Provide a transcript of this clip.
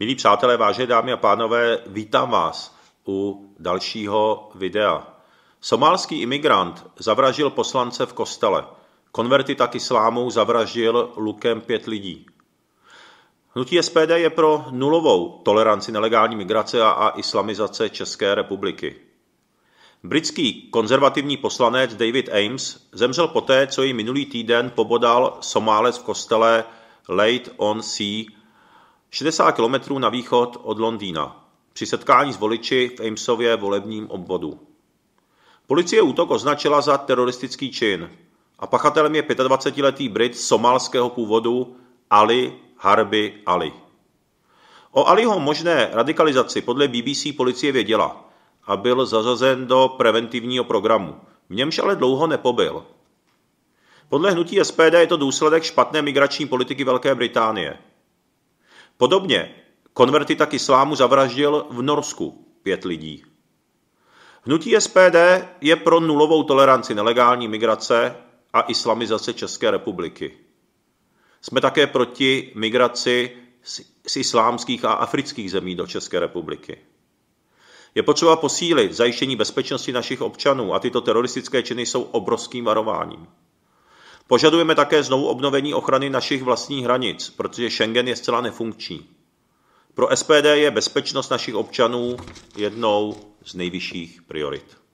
Milí přátelé, vážené dámy a pánové, vítám vás u dalšího videa. Somálský imigrant zavražil poslance v kostele. Konverty tak islámu zavraždil lukem pět lidí. Hnutí SPD je pro nulovou toleranci nelegální migrace a, islamizace České republiky. Britský konzervativní poslanec David Ames zemřel poté, co jej minulý týden pobodal Somálec v kostele Late on Sea 60 kilometrů na východ od Londýna při setkání s voliči v Amesově volebním obvodu. Policie útok označila za teroristický čin a pachatelem je 25-letý Brit somalského původu Ali Harby Ali. O Aliho možné radikalizaci podle BBC policie věděla a byl zařazen do preventivního programu, v němž ale dlouho nepobyl. Podle hnutí SPD je to důsledek špatné migrační politiky Velké Británie – Podobně konvertita k islámu zavraždil v Norsku pět lidí. Hnutí SPD je pro nulovou toleranci nelegální migrace a islamizace České republiky. Jsme také proti migraci z islámských a afrických zemí do České republiky. Je potřeba posílit zajištění bezpečnosti našich občanů a tyto teroristické činy jsou obrovským varováním. Požadujeme také znovu obnovení ochrany našich vlastních hranic, protože Schengen je zcela nefunkční. Pro SPD je bezpečnost našich občanů jednou z nejvyšších priorit.